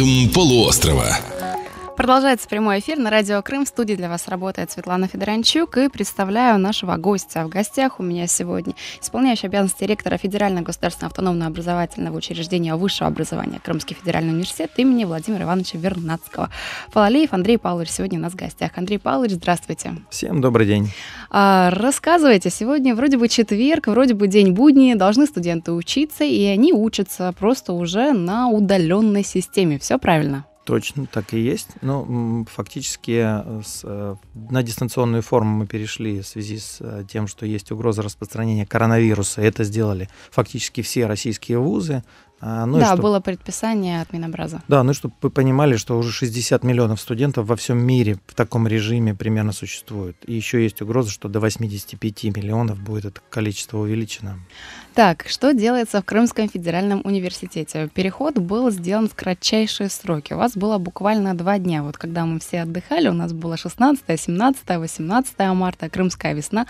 знаменитым полуострова. Продолжается прямой эфир на радио Крым. В студии для вас работает Светлана Федоранчук и представляю нашего гостя. В гостях у меня сегодня исполняющий обязанности ректора Федерального государственного автономного образовательного учреждения высшего образования Крымский федеральный университет имени Владимира Ивановича Вернадского. Фалалеев Андрей Павлович сегодня у нас в гостях. Андрей Павлович, здравствуйте. Всем добрый день. А, рассказывайте, сегодня вроде бы четверг, вроде бы день будни, должны студенты учиться, и они учатся просто уже на удаленной системе. Все правильно? Точно, так и есть. Ну, фактически э, с, э, на дистанционную форму мы перешли в связи с э, тем, что есть угроза распространения коронавируса. Это сделали фактически все российские вузы. А, ну да, чтоб... было предписание от Минобраза. Да, ну чтобы вы понимали, что уже 60 миллионов студентов во всем мире в таком режиме примерно существует. И еще есть угроза, что до 85 миллионов будет это количество увеличено. Так, что делается в Крымском федеральном университете? Переход был сделан в кратчайшие сроки. У вас было буквально два дня. Вот когда мы все отдыхали, у нас было 16, 17, 18 марта, Крымская весна.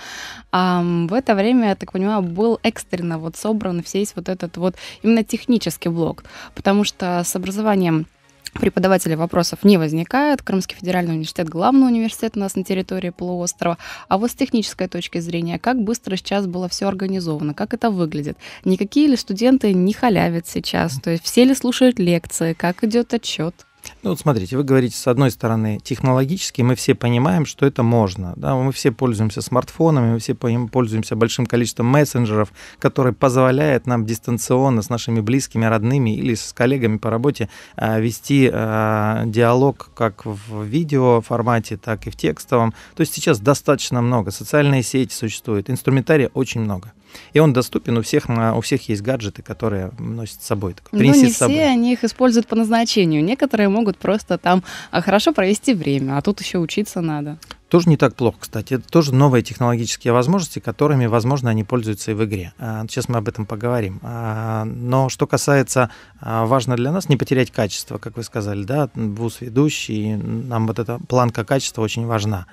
А в это время, я так понимаю, был экстренно вот собран весь вот этот вот именно технический технический блок, потому что с образованием преподавателей вопросов не возникает. Крымский федеральный университет – главный университет у нас на территории полуострова. А вот с технической точки зрения, как быстро сейчас было все организовано, как это выглядит? Никакие ли студенты не халявят сейчас? То есть все ли слушают лекции? Как идет отчет? Ну вот смотрите, вы говорите, с одной стороны, технологически мы все понимаем, что это можно. Да? Мы все пользуемся смартфонами, мы все пользуемся большим количеством мессенджеров, которые позволяют нам дистанционно с нашими близкими, родными или с коллегами по работе а, вести а, диалог как в видео формате, так и в текстовом. То есть сейчас достаточно много. Социальные сети существуют, инструментария очень много. И он доступен у всех, на, у всех есть гаджеты, которые носят с собой. Так, Но ну, не все они их используют по назначению. Некоторые могут просто там а, хорошо провести время, а тут еще учиться надо. Тоже не так плохо, кстати. Это тоже новые технологические возможности, которыми, возможно, они пользуются и в игре. А, сейчас мы об этом поговорим. А, но что касается, а, важно для нас не потерять качество, как вы сказали, да, вуз ведущий, нам вот эта планка качества очень важна.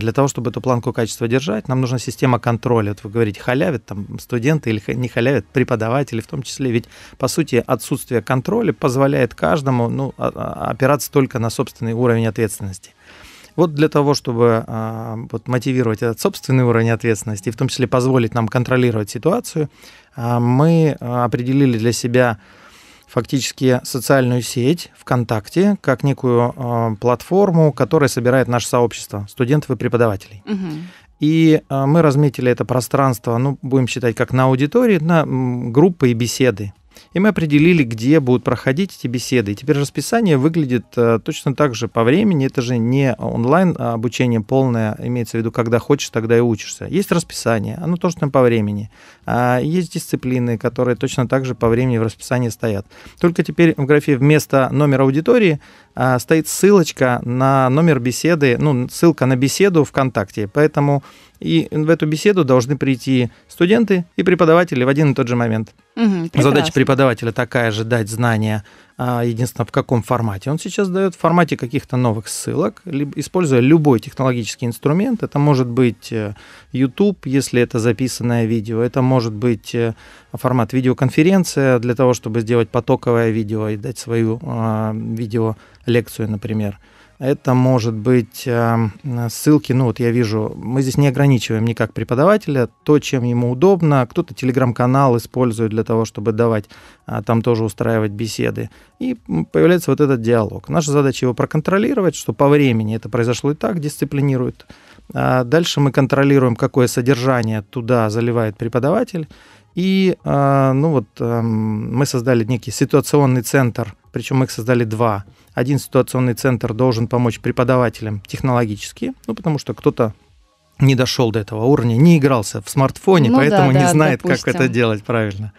Для того, чтобы эту планку качества держать, нам нужна система контроля. Вот вы говорите, халявят там студенты или не халявят преподаватели в том числе. Ведь, по сути, отсутствие контроля позволяет каждому ну, опираться только на собственный уровень ответственности. Вот для того, чтобы а, вот, мотивировать этот собственный уровень ответственности, и в том числе позволить нам контролировать ситуацию, а, мы а, определили для себя фактически социальную сеть ВКонтакте как некую э, платформу, которая собирает наше сообщество студентов и преподавателей. Угу. И э, мы разметили это пространство, ну, будем считать, как на аудитории, на м, группы и беседы и мы определили, где будут проходить эти беседы. И теперь расписание выглядит э, точно так же по времени. Это же не онлайн а обучение полное, имеется в виду, когда хочешь, тогда и учишься. Есть расписание, оно тоже там по времени. А, есть дисциплины, которые точно так же по времени в расписании стоят. Только теперь в графе вместо номера аудитории а, стоит ссылочка на номер беседы, ну, ссылка на беседу ВКонтакте. Поэтому и в эту беседу должны прийти студенты и преподаватели в один и тот же момент. Угу, Задача преподавателя такая же дать знания, а, единственное, в каком формате. Он сейчас дает в формате каких-то новых ссылок, используя любой технологический инструмент. Это может быть э, YouTube, если это записанное видео, это может быть э, формат видеоконференция для того, чтобы сделать потоковое видео и дать свою а, видеолекцию, например. Это может быть эм, ссылки, ну вот я вижу, мы здесь не ограничиваем никак преподавателя, то, чем ему удобно. Кто-то телеграм-канал использует для того, чтобы давать, а, там тоже устраивать беседы. И появляется вот этот диалог. Наша задача его проконтролировать, что по времени это произошло и так, дисциплинирует. А дальше мы контролируем, какое содержание туда заливает преподаватель. И а, ну вот эм, мы создали некий ситуационный центр причем мы их создали два. Один ситуационный центр должен помочь преподавателям технологически, ну, потому что кто-то не дошел до этого уровня, не игрался в смартфоне, ну, поэтому да, да, не знает, допустим. как это делать правильно.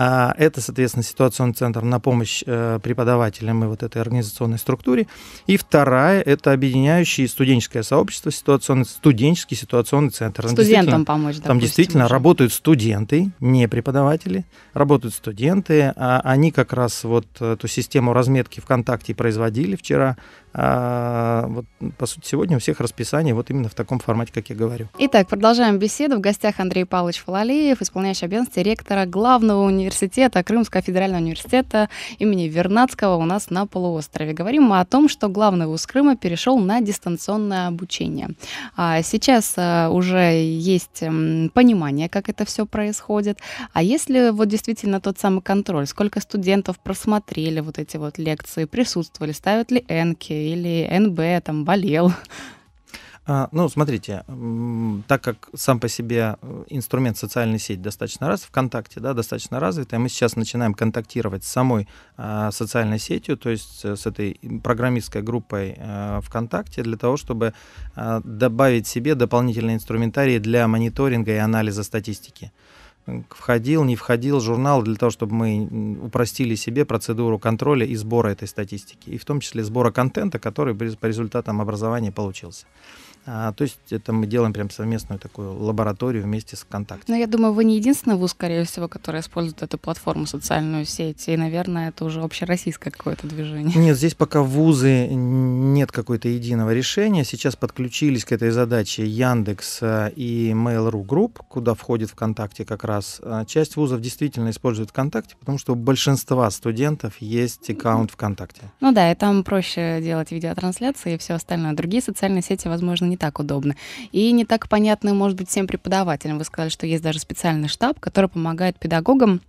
А, это, соответственно, ситуационный центр на помощь э, преподавателям и вот этой организационной структуре. И вторая – это объединяющее студенческое сообщество, ситуационный, студенческий ситуационный центр. Студентам помочь, допустим, Там действительно уже. работают студенты, не преподаватели, работают студенты. А они как раз вот эту систему разметки ВКонтакте производили вчера. А, вот, по сути, сегодня у всех расписание вот именно в таком формате, как я говорю. Итак, продолжаем беседу. В гостях Андрей Павлович Фалалеев, исполняющий обязанности ректора главного университета университета, Крымского федерального университета имени Вернадского у нас на полуострове. Говорим мы о том, что главный вуз Крыма перешел на дистанционное обучение. А сейчас э, уже есть понимание, как это все происходит. А если вот действительно тот самый контроль, сколько студентов просмотрели вот эти вот лекции, присутствовали, ставят ли НК или НБ, там, болел? А, ну, смотрите, так как сам по себе э, инструмент социальной сети достаточно раз, ВКонтакте, да, достаточно развитая, мы сейчас начинаем контактировать с самой э, социальной сетью, то есть э, с этой программистской группой э, ВКонтакте, для того, чтобы э, добавить себе дополнительные инструментарии для мониторинга и анализа статистики входил, не входил журнал для того, чтобы мы упростили себе процедуру контроля и сбора этой статистики, и в том числе сбора контента, который по результатам образования получился. А, то есть это мы делаем прям совместную такую лабораторию вместе с ВКонтакте. Но ну, я думаю, вы не единственный вуз, скорее всего, который использует эту платформу, социальную сеть, и, наверное, это уже общероссийское какое-то движение. Нет, здесь пока вузы нет какого-то единого решения. Сейчас подключились к этой задаче Яндекс э, и Mail.ru Group, куда входит ВКонтакте как раз. А часть вузов действительно использует ВКонтакте, потому что у большинства студентов есть м-м. аккаунт ВКонтакте. Ну да, и там проще делать видеотрансляции и все остальное. Другие социальные сети, возможно, не так удобно. И не так понятно, может быть, всем преподавателям. Вы сказали, что есть даже специальный штаб, который помогает педагогам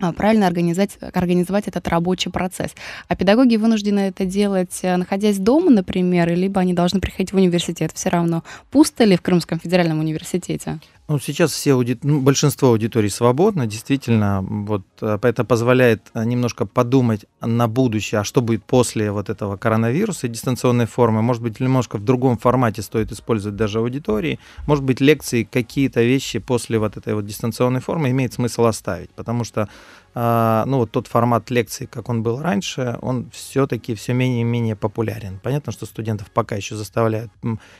а, правильно организовать, организовать этот рабочий процесс. А педагоги вынуждены это делать, э, находясь дома, например, либо они должны приходить в университет. Все равно пусто ли в Крымском федеральном университете? Ну, сейчас все ауди... ну, большинство аудиторий свободно, действительно, вот э, это позволяет э, немножко подумать на будущее, а что будет после вот этого коронавируса и дистанционной формы. Может быть, немножко в другом формате стоит использовать даже аудитории. Может быть, лекции, какие-то вещи после вот этой вот дистанционной формы имеет смысл оставить, потому что а, ну вот тот формат лекций, как он был раньше, он все-таки все менее и менее популярен. Понятно, что студентов пока еще заставляют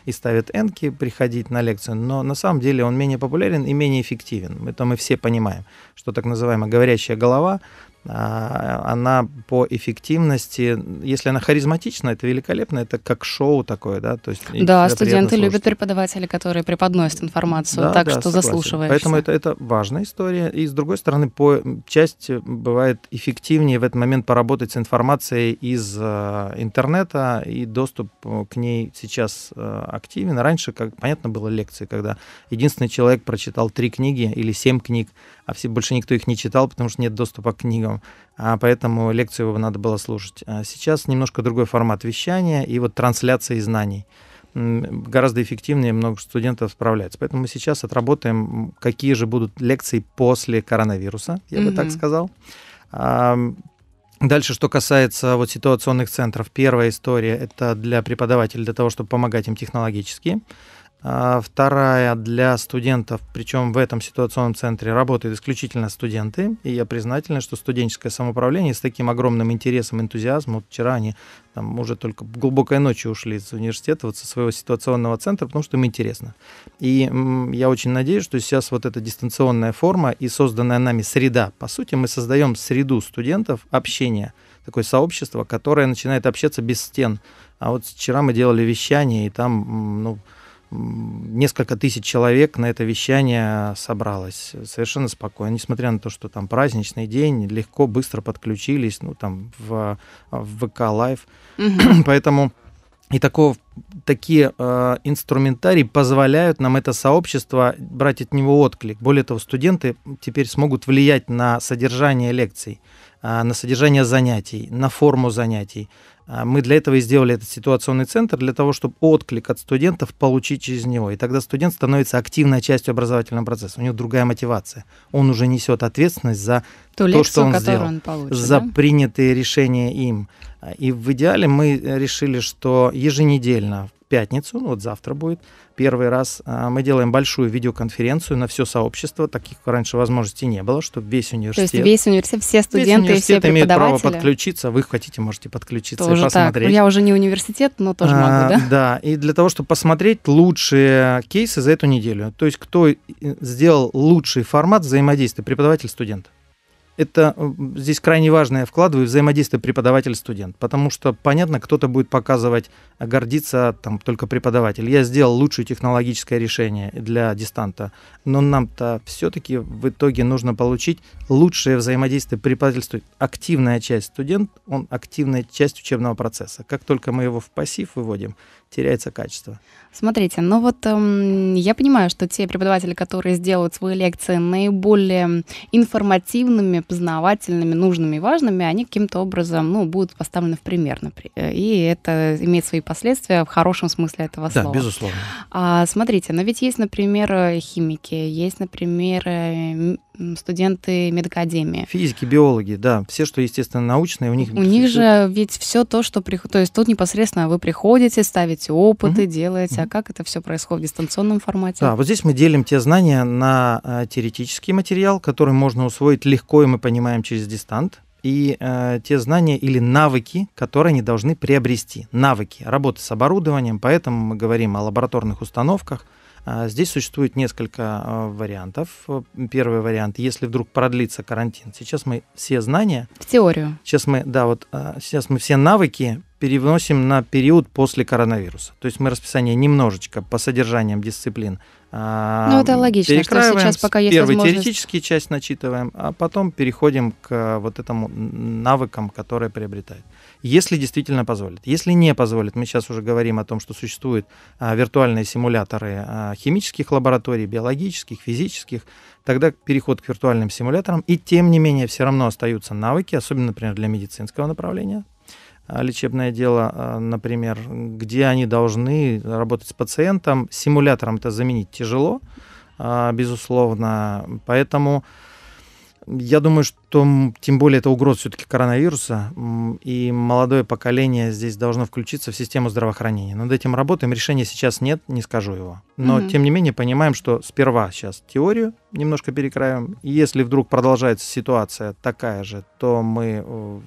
и ставят энки приходить на лекцию, но на самом деле он менее популярен и менее эффективен. Это мы все понимаем, что так называемая говорящая голова а, она по эффективности, если она харизматична, это великолепно, это как шоу такое, да, то есть. Да, студенты любят преподавателей, которые преподносят информацию, да, так да, что согласен. Поэтому это, это важная история, и с другой стороны, по части э, бывает эффективнее в этот момент поработать с информацией из э, интернета, и доступ э, к ней сейчас активен. Раньше, как понятно, было лекции, когда единственный человек прочитал три книги или семь книг, а все, больше никто их не читал, потому что нет доступа к книгам, а поэтому лекцию его надо было слушать. А сейчас немножко другой формат вещания и вот трансляции знаний гораздо эффективнее, много студентов справляется. Поэтому мы сейчас отработаем, какие же будут лекции после коронавируса, я mm-hmm. бы так сказал. Дальше, что касается вот ситуационных центров, первая история это для преподавателей, для того, чтобы помогать им технологически. А, вторая для студентов, причем в этом ситуационном центре работают исключительно студенты. И я признательна, что студенческое самоуправление с таким огромным интересом, энтузиазмом. Вот вчера они там уже только глубокой ночью ушли из университета вот со своего ситуационного центра, потому что им интересно. И я очень надеюсь, что сейчас вот эта дистанционная форма и созданная нами среда, по сути, мы создаем среду студентов общения, такое сообщество, которое начинает общаться без стен. А вот вчера мы делали вещание, и там, ну, несколько тысяч человек на это вещание собралось совершенно спокойно, несмотря на то, что там праздничный день, легко, быстро подключились, ну, там, в, в ВК Лайв. Угу. Поэтому и такого, такие э, инструментарии позволяют нам это сообщество брать от него отклик. Более того, студенты теперь смогут влиять на содержание лекций, э, на содержание занятий, на форму занятий, а, мы для этого и сделали этот ситуационный центр, для того, чтобы отклик от студентов получить через него. И тогда студент становится активной частью образовательного процесса. У него другая мотивация. Он уже несет ответственность за Ту то, лекцию, что он сделал, он получит, за да? принятые решения им. А, и в идеале мы решили, что еженедельно, пятницу, вот завтра будет, первый раз а, мы делаем большую видеоконференцию на все сообщество. Таких раньше возможностей не было, чтобы весь университет... То есть весь университет, все студенты весь университет и все имеют право подключиться. Вы хотите, можете подключиться Тоже и посмотреть. Так. Я уже не университет, но тоже а, могу, да? Да, и для того, чтобы посмотреть лучшие кейсы за эту неделю. То есть кто э, сделал лучший формат взаимодействия преподаватель-студент это э, здесь крайне важное. вкладываю взаимодействие преподаватель-студент, потому что, понятно, кто-то будет показывать, э, гордиться там только преподаватель. Я сделал лучшее технологическое решение для дистанта, но нам-то все-таки в итоге нужно получить лучшее взаимодействие преподаватель-студент. Активная часть студент, он активная часть учебного процесса. Как только мы его в пассив выводим, теряется качество. Смотрите, ну вот эм, я понимаю, что те преподаватели, которые сделают свои лекции наиболее информативными, познавательными, нужными и важными, они каким-то образом, ну, будут поставлены в пример, например. Э, и это имеет свои последствия в хорошем смысле этого слова. Да, безусловно. А, смотрите, но ведь есть, например, э, химики, есть, например, э, студенты медакадемии. Физики, биологи, да, все, что естественно научные, у них. У них же ведь все то, что приходит, то есть тут непосредственно вы приходите, ставите опыты, угу. делаете, угу. а как это все происходит в дистанционном формате? Да, вот здесь мы делим те знания на э, теоретический материал, который можно усвоить легко, и мы понимаем через дистант, и э, те знания или навыки, которые они должны приобрести. Навыки работы с оборудованием, поэтому мы говорим о лабораторных установках. А, здесь существует несколько э, вариантов. Первый вариант, если вдруг продлится карантин. Сейчас мы все знания... В теорию. Сейчас мы, да, вот э, сейчас мы все навыки переносим на период после коронавируса. То есть мы расписание немножечко по содержаниям дисциплин а, ну, это логично, что сейчас пока есть Первый теоретический часть начитываем, а потом переходим к э, вот этому навыкам, которые приобретает. Если действительно позволит. Если не позволит, мы сейчас уже говорим о том, что существуют а, виртуальные симуляторы а, химических лабораторий, биологических, физических, тогда переход к виртуальным симуляторам. И тем не менее все равно остаются навыки, особенно, например, для медицинского направления, а, лечебное дело, а, например, где они должны работать с пациентом. Симулятором это заменить тяжело, а, безусловно. Поэтому я думаю, что том, тем более это угроза все-таки коронавируса, и молодое поколение здесь должно включиться в систему здравоохранения. Над этим работаем, решения сейчас нет, не скажу его. Но, угу. тем не менее, понимаем, что сперва сейчас теорию немножко перекраиваем, и если вдруг продолжается ситуация такая же, то мы э,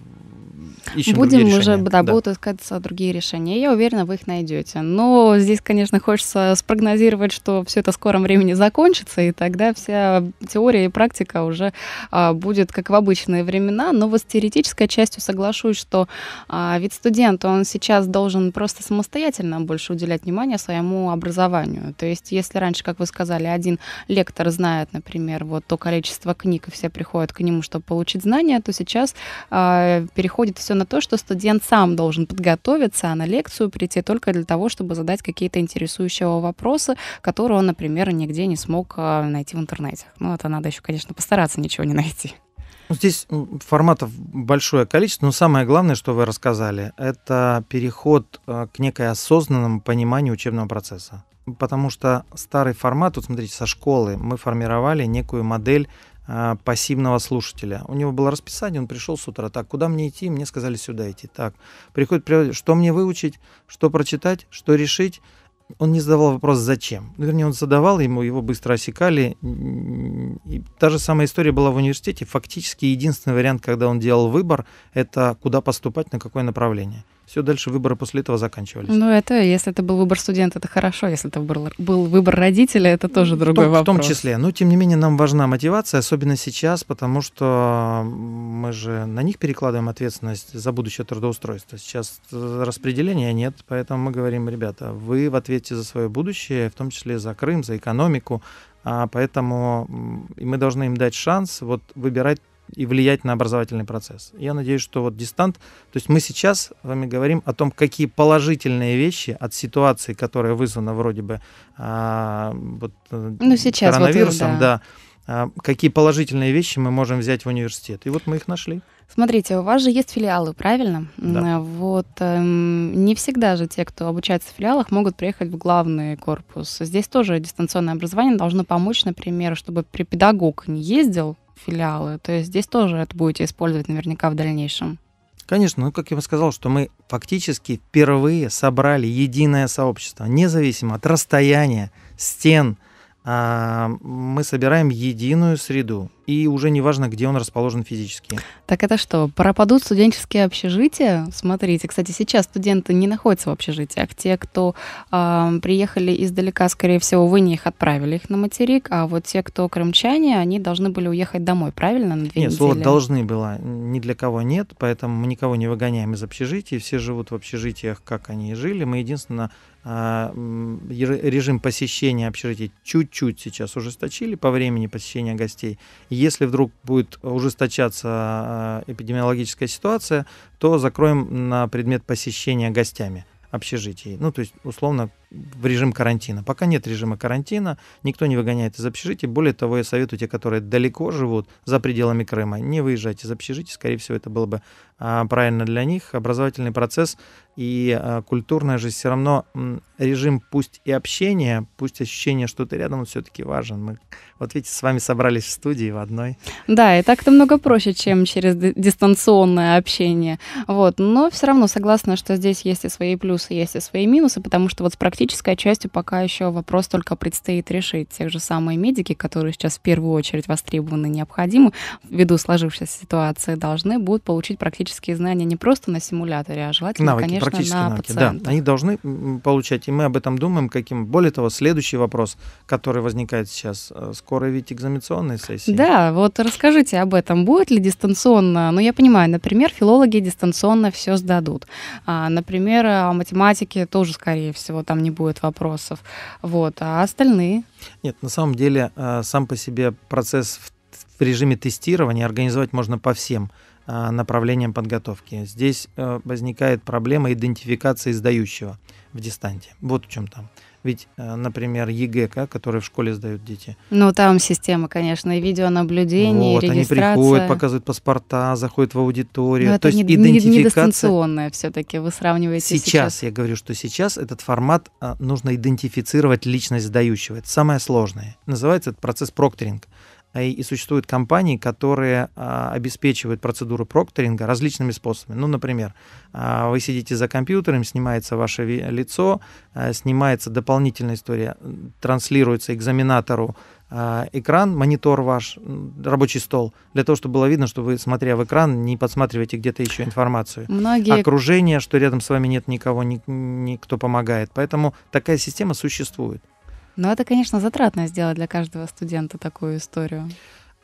ищем Будем другие уже решения. да, да. будут искаться другие решения. Я уверена, вы их найдете. Но здесь, конечно, хочется спрогнозировать, что все это в скором времени закончится, и тогда вся теория и практика уже а, будет как в в обычные времена, но вот с теоретической частью соглашусь, что а, ведь студент, он сейчас должен просто самостоятельно больше уделять внимание своему образованию. То есть если раньше, как вы сказали, один лектор знает, например, вот то количество книг, и все приходят к нему, чтобы получить знания, то сейчас а, переходит все на то, что студент сам должен подготовиться, а на лекцию прийти только для того, чтобы задать какие-то интересующие его вопросы, которые он, например, нигде не смог а, найти в интернете. Ну, это надо еще, конечно, постараться ничего не найти. Ну, здесь форматов большое количество, но самое главное, что вы рассказали, это переход э, к некой осознанному пониманию учебного процесса. Потому что старый формат, вот смотрите, со школы мы формировали некую модель э, пассивного слушателя. У него было расписание, он пришел с утра, так, куда мне идти? Мне сказали сюда идти. Так, приходит, что мне выучить, что прочитать, что решить, он не задавал вопрос «зачем?». Ну, вернее, он задавал, ему его быстро осекали. И та же самая история была в университете. Фактически единственный вариант, когда он делал выбор, это куда поступать, на какое направление все дальше выборы после этого заканчивались. Ну, это, если это был выбор студента, это хорошо. Если это был, был выбор родителя, это тоже другой в том, вопрос. В том числе. Но, тем не менее, нам важна мотивация, особенно сейчас, потому что мы же на них перекладываем ответственность за будущее трудоустройство. Сейчас распределения нет, поэтому мы говорим, ребята, вы в ответе за свое будущее, в том числе за Крым, за экономику, а поэтому мы должны им дать шанс вот выбирать и влиять на образовательный процесс. Я надеюсь, что вот дистант, то есть мы сейчас с вами говорим о том, какие положительные вещи от ситуации, которая вызвана вроде бы а, вот, э, ну, сейчас коронавирусом, вот, да, да а, какие положительные вещи мы можем взять в университет. И вот мы их нашли. Смотрите, у вас же есть филиалы, правильно? Да. Вот эм, не всегда же те, кто обучается в филиалах, могут приехать в главный корпус. Здесь тоже дистанционное образование должно помочь, например, чтобы педагог не ездил филиалы. То есть здесь тоже это будете использовать наверняка в дальнейшем. Конечно, ну как я бы сказал, что мы фактически впервые собрали единое сообщество, независимо от расстояния, стен, а, мы собираем единую среду, и уже не важно, где он расположен физически. Так это что, пропадут студенческие общежития? Смотрите, кстати, сейчас студенты не находятся в общежитиях. А те, кто э, приехали издалека, скорее всего, вы не их отправили их на материк, а вот те, кто крымчане, они должны были уехать домой, правильно, на две нет, недели? слово «должны» было ни для кого нет, поэтому мы никого не выгоняем из общежитий, все живут в общежитиях, как они и жили. Мы единственное а, режим посещения общежитий чуть-чуть сейчас ужесточили по времени посещения гостей. Если вдруг будет ужесточаться э, эпидемиологическая ситуация, то закроем на предмет посещения гостями общежитий. Ну, то есть, условно, в режим карантина. Пока нет режима карантина, никто не выгоняет из общежития. Более того, я советую те, которые далеко живут, за пределами Крыма, не выезжать из общежития. Скорее всего, это было бы а, правильно для них. Образовательный процесс и а, культурная жизнь все равно м, режим, пусть и общение, пусть ощущение, что ты рядом, он все-таки важен. Мы, вот видите, с вами собрались в студии в одной. Да, и так-то много проще, чем через дистанционное общение. Вот. Но все равно согласна, что здесь есть и свои плюсы, есть и свои минусы, потому что вот с практически практической а частью пока еще вопрос только предстоит решить. Те же самые медики, которые сейчас в первую очередь востребованы и необходимы, ввиду сложившейся ситуации, должны будут получить практические знания не просто на симуляторе, а желательно, навыки, конечно, на навыки, пациентах. Да, они должны получать, и мы об этом думаем, каким. Более того, следующий вопрос, который возникает сейчас, э, скоро ведь экзаменационные сессии. Да, вот расскажите об этом. Будет ли дистанционно, ну я понимаю, например, филологи дистанционно все сдадут. А, например, а, математики тоже, скорее всего, там не будет вопросов. Вот. А остальные? Нет, на самом деле э, сам по себе процесс в режиме тестирования организовать можно по всем э, направлениям подготовки. Здесь э, возникает проблема идентификации сдающего в дистанте. Вот в чем там ведь, э, например, ЕГЭК, которые в школе сдают дети. Ну, там система, конечно, и видеонаблюдение, вот, и регистрация. они приходят, показывают паспорта, заходят в аудиторию. Но ну, То это есть не, идентификация... не дистанционная все-таки, вы сравниваете сейчас. Сейчас, я говорю, что сейчас этот формат а, нужно идентифицировать личность сдающего. Это самое сложное. Называется этот процесс прокторинг. А и, и существуют компании, которые а, обеспечивают процедуру прокторинга различными способами. Ну, например, а, вы сидите за компьютером, снимается ваше лицо, а, снимается дополнительная история, транслируется экзаменатору а, экран, монитор ваш, рабочий стол, для того, чтобы было видно, что вы, смотря в экран, не подсматриваете где-то еще информацию. Многие... Окружение, что рядом с вами нет никого, ни, никто помогает. Поэтому такая система существует. Но ну, это, конечно, затратно сделать для каждого студента такую историю.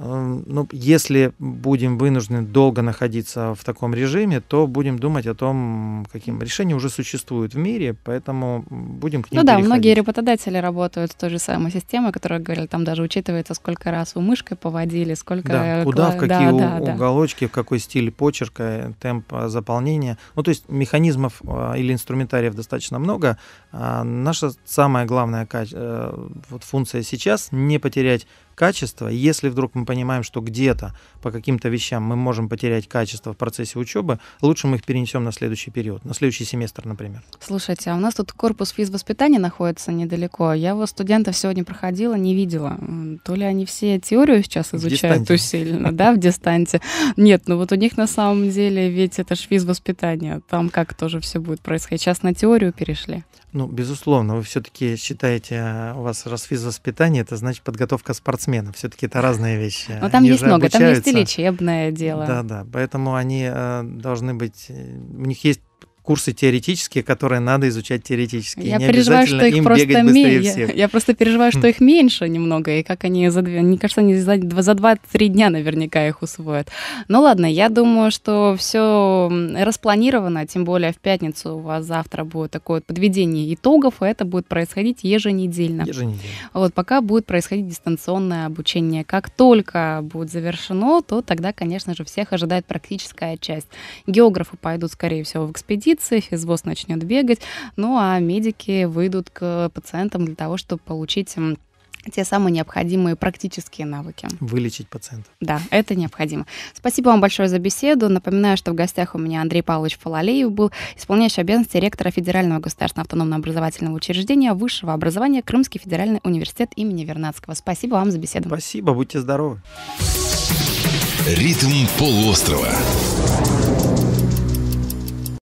Эм, ну, если будем вынуждены долго находиться в таком режиме, то будем думать о том, каким решение уже существует в мире, поэтому будем к ним Ну да, переходить. многие работодатели работают с той же самой системой, которая, говорили, там даже учитывается, сколько раз вы мышкой поводили, сколько... Да, куда, в какие да, у, да, уголочки, да. в какой стиль почерка, э, темп э, заполнения. Ну, то есть механизмов э, или инструментариев достаточно много. А наша самая главная вот функция сейчас — не потерять качество. И если вдруг мы понимаем, что где-то по каким-то вещам мы можем потерять качество в процессе учебы, лучше мы их перенесем на следующий период, на следующий семестр, например. Слушайте, а у нас тут корпус физвоспитания находится недалеко. Я его студентов сегодня проходила, не видела. То ли они все теорию сейчас изучают дистанте. усиленно, да, в дистанте. Нет, ну вот у них на самом деле ведь это же физвоспитание. Там как тоже все будет происходить. Сейчас на теорию перешли. Ну, безусловно, вы все-таки считаете, а, у вас раз физвоспитание, это значит подготовка спортсменов смена. Все-таки это разные вещи. Но там они есть много, обучаются. там есть и лечебное дело. Да, да. Поэтому они э, должны быть... Э, у них есть курсы теоретические, которые надо изучать теоретически. Я не переживаю, что их им просто меньше. Я, я просто переживаю, что хм. их меньше немного, и как они за две, мне кажется, они за, за два-три дня наверняка их усвоят. Ну ладно, я думаю, что все распланировано, тем более в пятницу у вас завтра будет такое вот подведение итогов, и это будет происходить еженедельно. Еженедельно. Вот пока будет происходить дистанционное обучение. Как только будет завершено, то тогда, конечно же, всех ожидает практическая часть. Географы пойдут, скорее всего, в экспедицию, инвестиции, физвоз начнет бегать, ну а медики выйдут к пациентам для того, чтобы получить те самые необходимые практические навыки. Вылечить пациента. Да, это необходимо. Спасибо вам большое за беседу. Напоминаю, что в гостях у меня Андрей Павлович Фалалеев был, исполняющий обязанности ректора Федерального государственного автономного образовательного учреждения высшего образования Крымский федеральный университет имени Вернадского. Спасибо вам за беседу. Спасибо, будьте здоровы. Ритм полуострова.